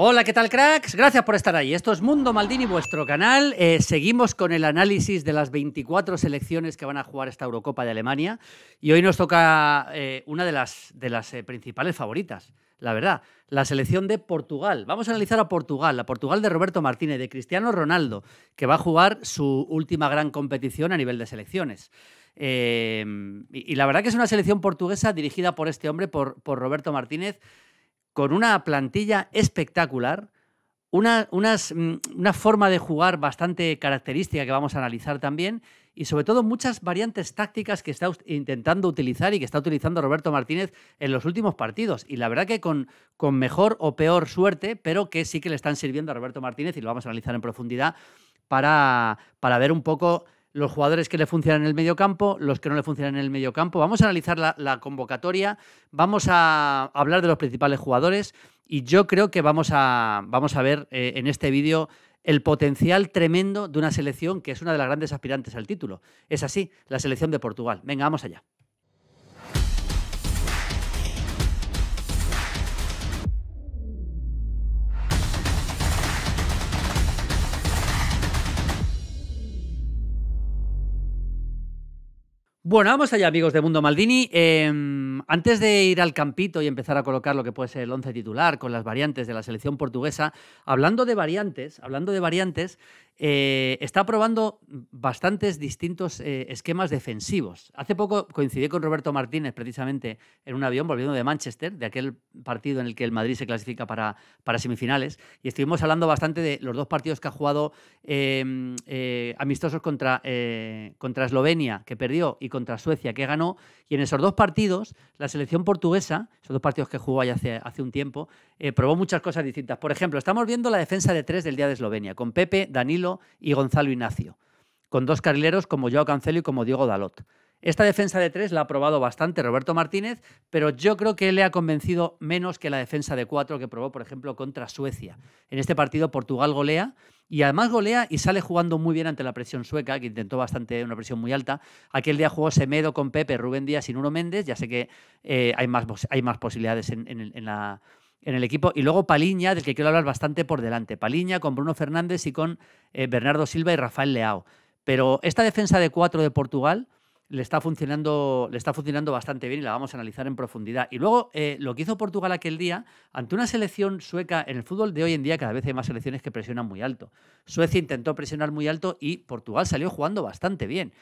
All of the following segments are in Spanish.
Hola, ¿qué tal cracks? Gracias por estar ahí. Esto es Mundo Maldini, vuestro canal. Eh, seguimos con el análisis de las 24 selecciones que van a jugar esta Eurocopa de Alemania. Y hoy nos toca eh, una de las, eh, principales favoritas, la verdad, la selección de Portugal. Vamos a analizar a Portugal, la Portugal de Roberto Martínez, de Cristiano Ronaldo, que va a jugar su última gran competición a nivel de selecciones. Y, la verdad que es una selección portuguesa dirigida por este hombre, por Roberto Martínez con una plantilla espectacular, una, mm, una forma de jugar bastante característica que vamos a analizar también y sobre todo muchas variantes tácticas que está intentando utilizar y que está utilizando Roberto Martínez en los últimos partidos. Y la verdad que con, con mejor o peor suerte, pero que sí que le están sirviendo a Roberto Martínez y lo vamos a analizar en profundidad para, para ver un poco los jugadores que le funcionan en el medio campo, los que no le funcionan en el medio campo. Vamos a analizar la, convocatoria, vamos a hablar de los principales jugadores y yo creo que vamos a, vamos a ver eh, en este vídeo el potencial tremendo de una selección que es una de las grandes aspirantes al título. Es así, la selección de Portugal. Venga, vamos allá. Bueno, vamos allá, amigos de Mundo Maldini. Em, antes de ir al campito y empezar a colocar lo que puede ser el once titular con las variantes de la selección portuguesa, hablando de variantes, hablando de variantes, eh, está probando bastantes distintos eh, esquemas defensivos. Hace poco coincidí con Roberto Martínez, precisamente, en un avión volviendo de Manchester, de aquel partido en el que el Madrid se clasifica para, para semifinales, y estuvimos hablando bastante de los dos partidos que ha jugado em, eh, amistosos contra, contra Eslovenia, que perdió, y contra Suecia, que ganó. Y en esos dos partidos, la selección portuguesa, esos dos partidos que jugó ahí hace, hace un tiempo, probó muchas cosas distintas. Por ejemplo, estamos viendo la defensa de tres del día de Eslovenia, con Pepe, Danilo, y Gonzalo Ignacio, con dos carrileros como Joao Cancelo y como Diego Dalot. Esta defensa de tres la ha probado bastante Roberto Martínez, pero yo creo que le ha convencido menos que la defensa de cuatro que probó, por ejemplo, contra Suecia. En este partido Portugal golea y además golea y sale jugando muy bien ante la presión sueca, que intentó bastante una presión muy alta. Aquel día jugó Semedo con Pepe, Rubén Díaz y Nuno Méndez. Ya sé que eh, hay, más, hay, más, posibilidades en la en el equipo. Y luego Paliña, del que quiero hablar bastante por delante. Paliña con Bruno Fernández y con eh, Bernardo Silva y Rafael Leao. Pero esta defensa de cuatro de Portugal le está funcionando, le está funcionando bastante bien y la vamos a analizar en profundidad. Y luego eh, lo que hizo Portugal aquel día, ante una selección sueca, en el fútbol de hoy en día cada vez hay más selecciones que presionan muy alto. Suecia intentó presionar muy alto y Portugal salió jugando bastante bien.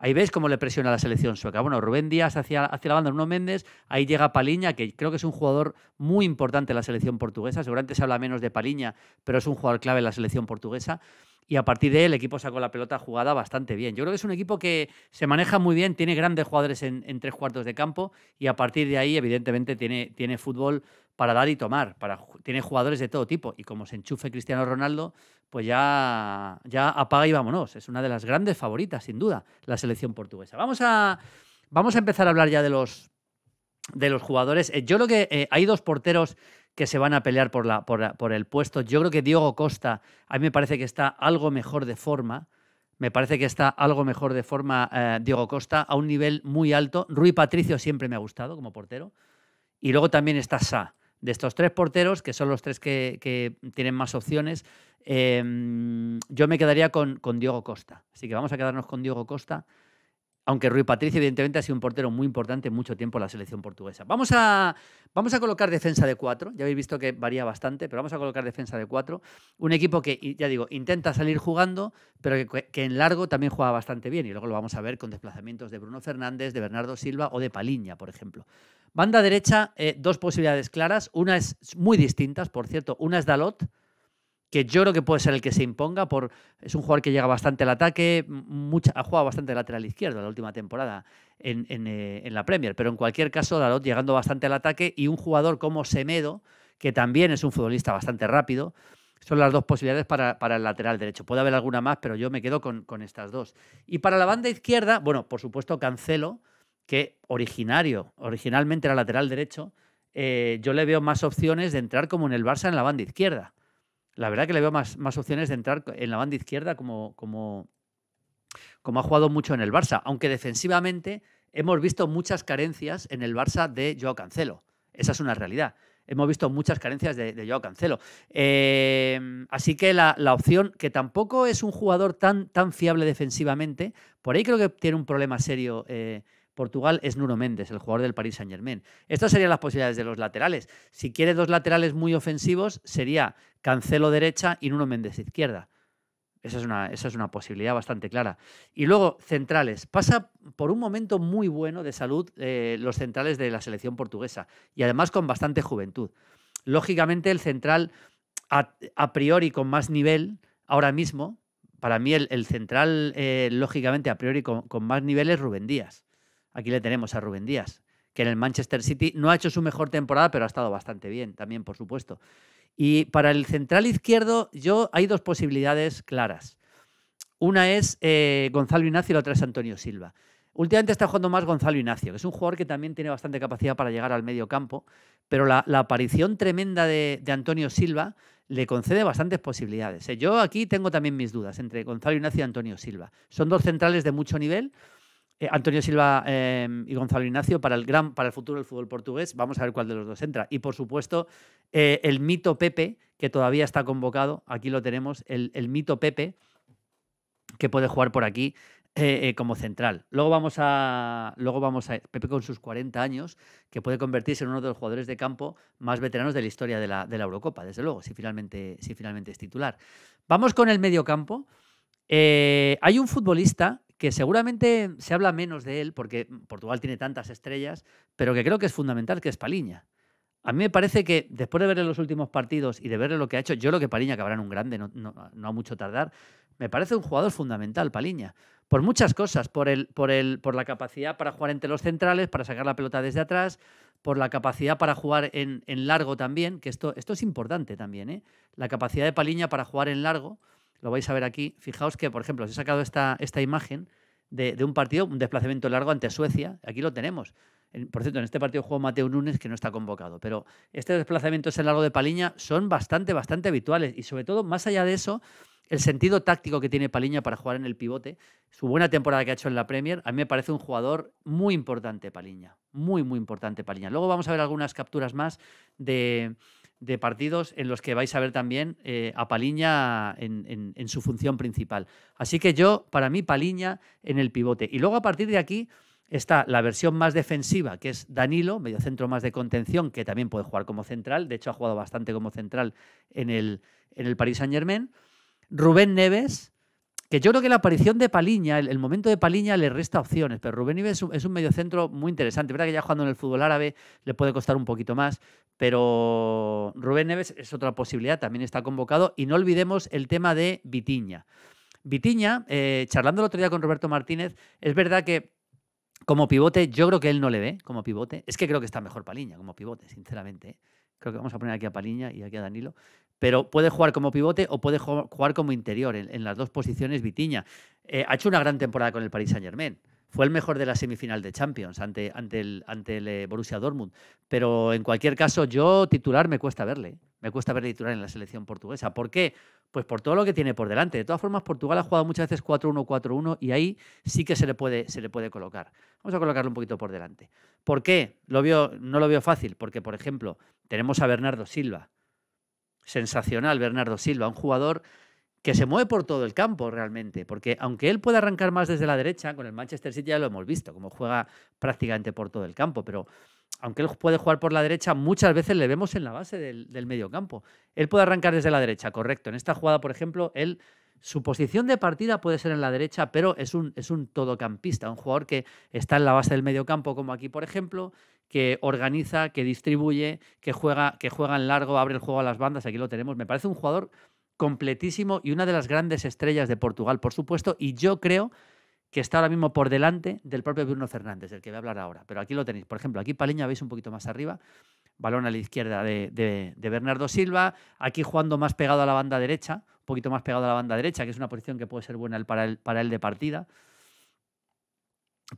Ahí ves cómo le presiona la selección sueca. Bueno, Rubén Díaz hacia, hacia la banda, Bruno Méndez, ahí llega Paliña, que creo que es un jugador muy importante en la selección portuguesa. Seguramente se habla menos de Paliña, pero es un jugador clave en la selección portuguesa. Y a partir de él, el equipo sacó la pelota jugada bastante bien. Yo creo que es un equipo que se maneja muy bien, tiene grandes jugadores en, tres cuartos de campo y a partir de ahí, evidentemente, tiene, tiene fútbol para dar y tomar. Para, tiene jugadores de todo tipo. Y como se enchufe Cristiano Ronaldo, pues ya, ya apaga y vámonos. Es una de las grandes favoritas, sin duda, la selección portuguesa. Vamos a, vamos a empezar a hablar ya de los, de los jugadores. Eh, yo creo que eh, hay dos porteros que se van a pelear por, la, por, el puesto. Yo creo que Diego Costa, a mí me parece que está algo mejor de forma. Me parece que está algo mejor de forma eh, Diego Costa, a un nivel muy alto. Rui Patricio siempre me ha gustado como portero. Y luego también está Sa de estos tres porteros, que son los tres que, tienen más opciones, em, yo me quedaría con, con, Costa. Así que vamos a quedarnos con Diego Costa, aunque Rui Patricio evidentemente ha sido un portero muy importante mucho tiempo en la selección portuguesa. Vamos a, vamos a colocar defensa de cuatro, ya habéis visto que varía bastante, pero vamos a colocar defensa de cuatro. Un equipo que, ya digo, intenta salir jugando, pero que, que en largo también juega bastante bien y luego lo vamos a ver con desplazamientos de Bruno Fernández, de Bernardo Silva o de Paliña, por ejemplo. Banda derecha, eh, dos posibilidades claras. Una es muy distintas, por cierto. Una es Dalot, que yo creo que puede ser el que se imponga. Por, es un jugador que llega bastante al ataque, mucha, ha jugado bastante lateral izquierdo la última temporada eh, en, la Premier. Pero en cualquier caso, Dalot llegando bastante al ataque y un jugador como Semedo, que también es un futbolista bastante rápido, son las dos posibilidades para, el lateral derecho. Puede haber alguna más, pero yo me quedo con, con, estas dos. Y para la banda izquierda, bueno, por supuesto, Cancelo, que originario, originalmente era lateral derecho, eh, yo le veo más opciones de entrar como en el Barça en la banda izquierda. La verdad que le veo más, más opciones de entrar en la banda izquierda como, como, como ha jugado mucho en el Barça, aunque defensivamente hemos visto muchas carencias en el Barça de Joao Cancelo. Esa es una realidad. Hemos visto muchas carencias de, de Joao Cancelo. Em, así que la, opción, que tampoco es un jugador tan, tan fiable defensivamente, por ahí creo que tiene un problema serio eh, Portugal es Nuno Méndez, el jugador del Paris Saint Germain. Estas serían las posibilidades de los laterales. Si quiere dos laterales muy ofensivos, sería Cancelo derecha y Nuno Méndez izquierda. Esa es, una, esa es una posibilidad bastante clara. Y luego, centrales. Pasa por un momento muy bueno de salud eh, los centrales de la selección portuguesa y además con bastante juventud. Lógicamente, el central a, priori con más nivel ahora mismo, para mí el, central, eh, lógicamente, a priori con, con, más nivel es Rubén Díaz. Aquí le tenemos a Rubén Díaz, que en el Manchester City no ha hecho su mejor temporada, pero ha estado bastante bien también, por supuesto. Y para el central izquierdo, yo hay dos posibilidades claras. Una es eh, Gonzalo Ignacio y la otra es Antonio Silva. Últimamente está jugando más Gonzalo Ignacio, que es un jugador que también tiene bastante capacidad para llegar al medio campo, pero la, aparición tremenda de, de, Antonio Silva le concede bastantes posibilidades. ¿eh? Yo aquí tengo también mis dudas entre Gonzalo Ignacio y Antonio Silva. Son dos centrales de mucho nivel, eh, Antonio Silva em, y Gonzalo Ignacio para el, gran, para el futuro del fútbol portugués. Vamos a ver cuál de los dos entra. Y por supuesto, eh, el mito Pepe, que todavía está convocado. Aquí lo tenemos, el, mito Pepe, que puede jugar por aquí. Eh, como central. Luego vamos a. Luego vamos a. Pepe con sus 40 años, que puede convertirse en uno de los jugadores de campo más veteranos de la historia de la, Eurocopa, desde luego, si finalmente, si finalmente es titular. Vamos con el mediocampo. campo. hay un futbolista que seguramente se habla menos de él porque Portugal tiene tantas estrellas, pero que creo que es fundamental, que es Paliña. A mí me parece que después de verle los últimos partidos y de verle lo que ha hecho, yo creo que Paliña acabará en un grande, no, no, mucho tardar. Me parece un jugador fundamental, Paliña. Por muchas cosas, por, el, por, el, por la capacidad para jugar entre los centrales, para sacar la pelota desde atrás, por la capacidad para jugar en, largo también, que esto, esto es importante también, ¿eh? la capacidad de Paliña para jugar en largo lo vais a ver aquí. Fijaos que, por ejemplo, os he sacado esta, esta imagen de, un partido, un desplazamiento largo ante Suecia. Aquí lo tenemos. Por cierto, en este partido juega Mateo Núñez, que no está convocado. Pero este desplazamiento es en largo de Paliña son bastante, bastante habituales. Y sobre todo, más allá de eso, el sentido táctico que tiene Paliña para jugar en el pivote, su buena temporada que ha hecho en la Premier, a mí me parece un jugador muy importante, Paliña. Muy, muy importante, Paliña. Luego vamos a ver algunas capturas más de, de partidos en los que vais a ver también eh, a Paliña en, su función principal. Así que yo, para mí, Paliña en el pivote. Y luego a partir de aquí está la versión más defensiva, que es Danilo, mediocentro más de contención, que también puede jugar como central. De hecho, ha jugado bastante como central en el, en el Paris Saint Germain. Rubén Neves, que yo creo que la aparición de Paliña, el, momento de Paliña le resta opciones, pero Rubén Neves es un, mediocentro muy interesante. Verdad que ya jugando en el fútbol árabe le puede costar un poquito más, pero Rubén Neves es otra posibilidad, también está convocado. Y no olvidemos el tema de Vitiña. Vitiña, eh, charlando el otro día con Roberto Martínez, es verdad que como pivote, yo creo que él no le ve como pivote. Es que creo que está mejor Paliña como pivote, sinceramente. ¿eh? Creo que vamos a poner aquí a Paliña y aquí a Danilo pero puede jugar como pivote o puede jugar como interior en, las dos posiciones Vitiña. Eh, ha hecho una gran temporada con el Paris Saint Germain. Fue el mejor de la semifinal de Champions ante, ante el, ante eh, Borussia Dortmund. Pero en cualquier caso, yo titular me cuesta verle. Me cuesta verle titular en la selección portuguesa. ¿Por qué? Pues por todo lo que tiene por delante. De todas formas, Portugal ha jugado muchas veces 4-1-4-1 y ahí sí que se le, puede, se le puede colocar. Vamos a colocarlo un poquito por delante. ¿Por qué? no lo veo fácil. Porque, por ejemplo, tenemos a Bernardo Silva sensacional Bernardo Silva, un jugador que se mueve por todo el campo realmente, porque aunque él puede arrancar más desde la derecha, con el Manchester City ya lo hemos visto, como juega prácticamente por todo el campo, pero aunque él puede jugar por la derecha, muchas veces le vemos en la base del, del medio campo. Él puede arrancar desde la derecha, correcto. En esta jugada, por ejemplo, él su posición de partida puede ser en la derecha, pero es un, es un todocampista, un jugador que está en la base del mediocampo, como aquí, por ejemplo, que organiza, que distribuye, que juega, que juega en largo, abre el juego a las bandas, aquí lo tenemos. Me parece un jugador completísimo y una de las grandes estrellas de Portugal, por supuesto, y yo creo que está ahora mismo por delante del propio Bruno Fernández, del que voy a hablar ahora. Pero aquí lo tenéis. Por ejemplo, aquí Paleña veis un poquito más arriba, balón a la izquierda de Bernardo Silva, aquí jugando más pegado a la banda derecha, poquito más pegado a la banda derecha, que es una posición que puede ser buena para él, para de partida.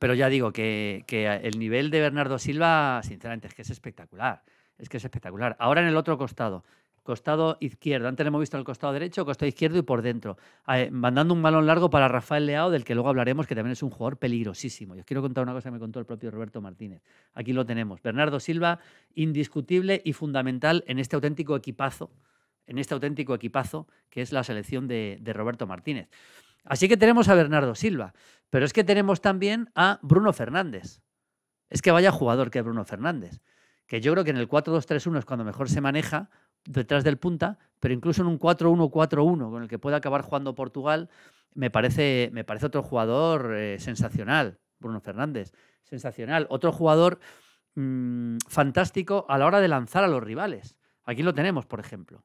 Pero ya digo que, el nivel de Bernardo Silva, sinceramente, es que es espectacular. Es que es espectacular. Ahora en el otro costado. Costado izquierdo. Antes hemos visto el costado derecho, costado izquierdo y por dentro. Eh, mandando un balón largo para Rafael Leao, del que luego hablaremos, que también es un jugador peligrosísimo. Y os quiero contar una cosa que me contó el propio Roberto Martínez. Aquí lo tenemos. Bernardo Silva, indiscutible y fundamental en este auténtico equipazo en este auténtico equipazo que es la selección de, Roberto Martínez. Así que tenemos a Bernardo Silva, pero es que tenemos también a Bruno Fernández. Es que vaya jugador que Bruno Fernández, que yo creo que en el 4-2-3-1 es cuando mejor se maneja detrás del punta, pero incluso en un 4-1-4-1 con el que puede acabar jugando Portugal, me parece, me parece otro jugador eh, sensacional, Bruno Fernández, sensacional, otro jugador mm, fantástico a la hora de lanzar a los rivales. Aquí lo tenemos, por ejemplo.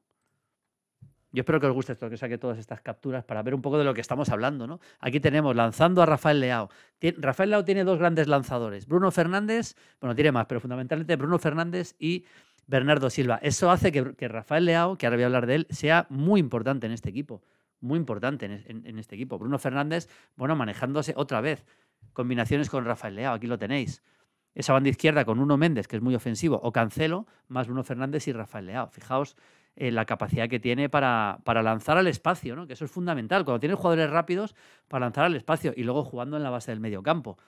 Yo espero que os guste esto, que saque todas estas capturas para ver un poco de lo que estamos hablando. ¿no? Aquí tenemos lanzando a Rafael Leao. Rafael Leao tiene dos grandes lanzadores. Bruno Fernández, bueno, tiene más, pero fundamentalmente Bruno Fernández y Bernardo Silva. Eso hace que, Rafael Leao, que ahora voy a hablar de él, sea muy importante en este equipo. Muy importante en, en este equipo. Bruno Fernández, bueno, manejándose otra vez. Combinaciones con Rafael Leao, aquí lo tenéis esa banda izquierda con uno Méndez, que es muy ofensivo, o Cancelo, más Bruno Fernández y Rafael Leao. Fijaos eh, la capacidad que tiene para, lanzar al espacio, ¿no? que eso es fundamental. Cuando tienes jugadores rápidos, para lanzar al espacio y luego jugando en la base del mediocampo.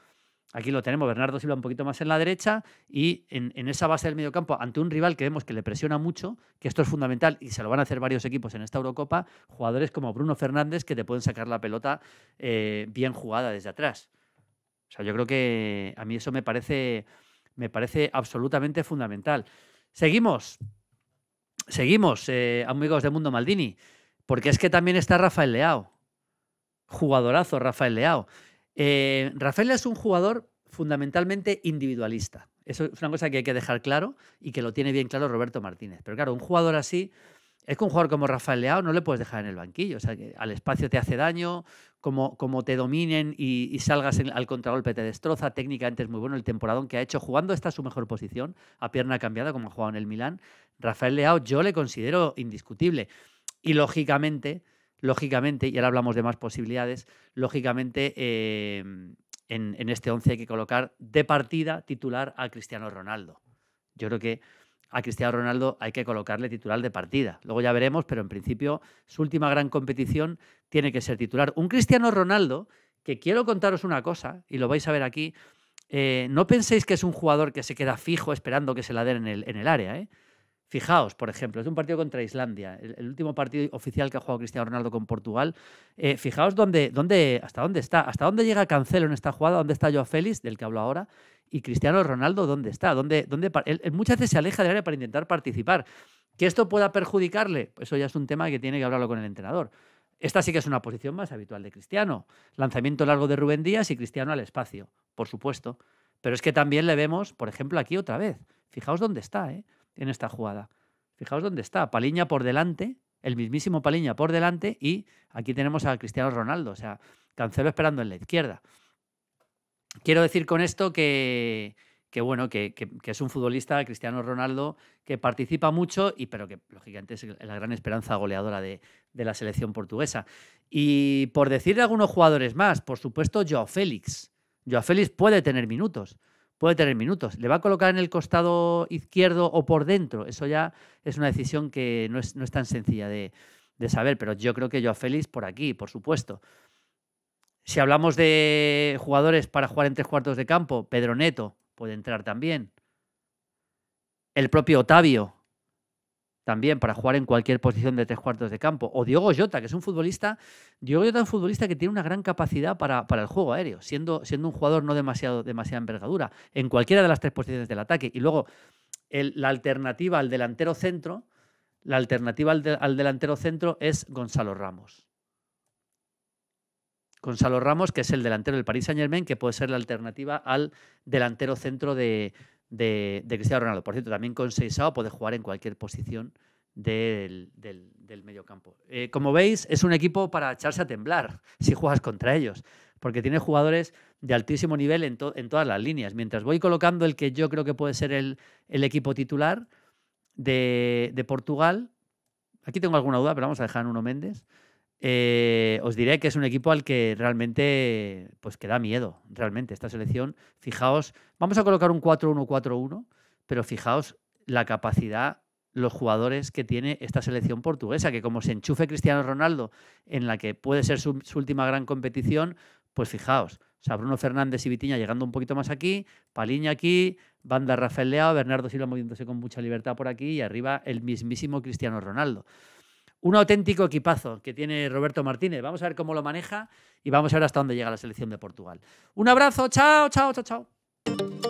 Aquí lo tenemos, Bernardo Silva un poquito más en la derecha y en, esa base del mediocampo, ante un rival que vemos que le presiona mucho, que esto es fundamental y se lo van a hacer varios equipos en esta Eurocopa, jugadores como Bruno Fernández que te pueden sacar la pelota eh, bien jugada desde atrás. O sea, yo creo que a mí eso me parece, me parece absolutamente fundamental. Seguimos. Seguimos, eh, amigos de Mundo Maldini, porque es que también está Rafael Leao. Jugadorazo, Rafael Leao. Eh, Rafael es un jugador fundamentalmente individualista. Eso es una cosa que hay que dejar claro y que lo tiene bien claro Roberto Martínez. Pero claro, un jugador así, es que un jugador como Rafael Leao no le puedes dejar en el banquillo. O sea, que al espacio te hace daño, como, te dominen y, salgas al contragolpe te destroza. Técnicamente es muy bueno el temporadón que ha hecho jugando está en su mejor posición, a pierna cambiada, como ha jugado en el Milán. Rafael Leao yo le considero indiscutible. Y lógicamente, lógicamente, y ahora hablamos de más posibilidades, lógicamente em, en, este 11 hay que colocar de partida titular a Cristiano Ronaldo. Yo creo que a Cristiano Ronaldo hay que colocarle titular de partida. Luego ya veremos, pero en principio su última gran competición tiene que ser titular. Un Cristiano Ronaldo que quiero contaros una cosa, y lo vais a ver aquí, eh, no penséis que es un jugador que se queda fijo esperando que se la den en el, en el área. ¿eh? Fijaos, por ejemplo, es un partido contra Islandia, el, último partido oficial que ha jugado Cristiano Ronaldo con Portugal. Eh, fijaos dónde, dónde, hasta dónde está, hasta dónde llega Cancelo en esta jugada, dónde está Joao Félix, del que hablo ahora, y Cristiano Ronaldo, dónde está, dónde, dónde muchas veces se aleja del área para intentar participar. ¿Que esto pueda perjudicarle? Pues eso ya es un tema que tiene que hablarlo con el entrenador. Esta sí que es una posición más habitual de Cristiano. Lanzamiento largo de Rubén Díaz y Cristiano al espacio, por supuesto. Pero es que también le vemos, por ejemplo, aquí otra vez. Fijaos dónde está, ¿eh? en esta jugada. Fijaos dónde está. Paliña por delante, el mismísimo Paliña por delante y aquí tenemos a Cristiano Ronaldo, o sea, Cancelo esperando en la izquierda. Quiero decir con esto que, que bueno, que, es un futbolista, Cristiano Ronaldo, que participa mucho, y, pero que lógicamente es la gran esperanza goleadora de, de la selección portuguesa. Y por decir de algunos jugadores más, por supuesto, Joao Félix. Joao Félix puede tener minutos puede tener minutos. ¿Le va a colocar en el costado izquierdo o por dentro? Eso ya es una decisión que no es, tan sencilla de, saber, pero yo creo que yo a Félix por aquí, por supuesto. Si hablamos de jugadores para jugar en tres cuartos de campo, Pedro Neto puede entrar también. El propio Otavio también para jugar en cualquier posición de tres cuartos de campo. O Diogo Jota, que es un futbolista, Diogo Jota es un futbolista que tiene una gran capacidad para, para el juego aéreo, siendo, siendo un jugador no demasiado, demasiada envergadura, en cualquiera de las tres posiciones del ataque. Y luego, la alternativa al delantero centro, la alternativa al delantero centro es Gonzalo Ramos. Gonzalo Ramos, que es el delantero del Paris Saint Germain, que puede ser la alternativa al delantero centro de, de, Cristiano Ronaldo. Por cierto, también con Seisao puede jugar en cualquier posición del, del, mediocampo. Eh, como veis, es un equipo para echarse a temblar si juegas contra ellos, porque tiene jugadores de altísimo nivel en, todas las líneas. Mientras voy colocando el que yo creo que puede ser el, equipo titular de, de Portugal, aquí tengo alguna duda, pero vamos a dejar uno Méndez. Eh, os diré que es un equipo al que realmente, pues que da miedo, realmente, esta selección. Fijaos, vamos a colocar un 4-1-4-1, pero fijaos la capacidad, los jugadores que tiene esta selección portuguesa, que como se enchufe Cristiano Ronaldo en la que puede ser su, última gran competición, pues fijaos, o Bruno Fernández y Vitiña llegando un poquito más aquí, Paliña aquí, Banda Rafael Leao, Bernardo Silva moviéndose con mucha libertad por aquí y arriba el mismísimo Cristiano Ronaldo un auténtico equipazo que tiene Roberto Martínez. Vamos a ver cómo lo maneja y vamos a ver hasta dónde llega la selección de Portugal. Un abrazo, chao, chao, chao, chao.